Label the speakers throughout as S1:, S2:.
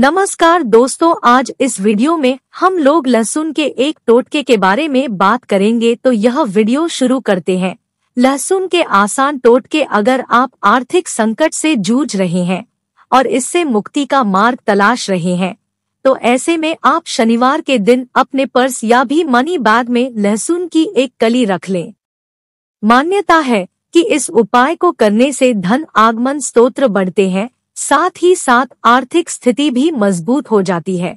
S1: नमस्कार दोस्तों आज इस वीडियो में हम लोग लहसुन के एक टोटके के बारे में बात करेंगे तो यह वीडियो शुरू करते हैं लहसुन के आसान टोटके अगर आप आर्थिक संकट से जूझ रहे हैं और इससे मुक्ति का मार्ग तलाश रहे हैं तो ऐसे में आप शनिवार के दिन अपने पर्स या भी मनी बैग में लहसुन की एक कली रख लें मान्यता है कि इस उपाय को करने से धन आगमन स्त्रोत्र बढ़ते हैं साथ ही साथ आर्थिक स्थिति भी मजबूत हो जाती है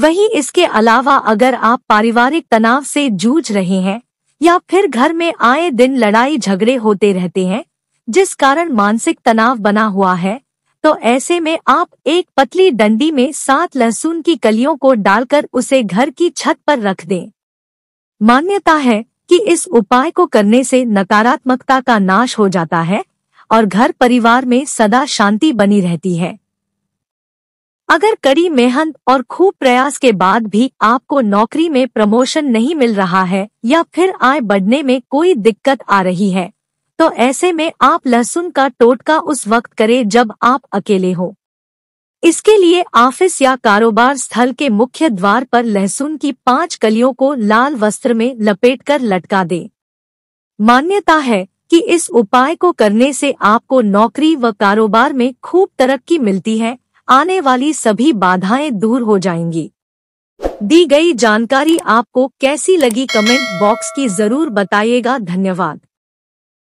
S1: वहीं इसके अलावा अगर आप पारिवारिक तनाव से जूझ रहे हैं या फिर घर में आए दिन लड़ाई झगड़े होते रहते हैं जिस कारण मानसिक तनाव बना हुआ है तो ऐसे में आप एक पतली डंडी में सात लहसुन की कलियों को डालकर उसे घर की छत पर रख दें मान्यता है कि इस उपाय को करने से नकारात्मकता का नाश हो जाता है और घर परिवार में सदा शांति बनी रहती है अगर कड़ी मेहनत और खूब प्रयास के बाद भी आपको नौकरी में प्रमोशन नहीं मिल रहा है या फिर आय बढ़ने में कोई दिक्कत आ रही है तो ऐसे में आप लहसुन का टोटका उस वक्त करें जब आप अकेले हो इसके लिए ऑफिस या कारोबार स्थल के मुख्य द्वार पर लहसुन की पांच कलियों को लाल वस्त्र में लपेटकर लटका दें मान्यता है कि इस उपाय को करने से आपको नौकरी व कारोबार में खूब तरक्की मिलती है आने वाली सभी बाधाएं दूर हो जाएंगी दी गई जानकारी आपको कैसी लगी कमेंट बॉक्स की जरूर बताइएगा धन्यवाद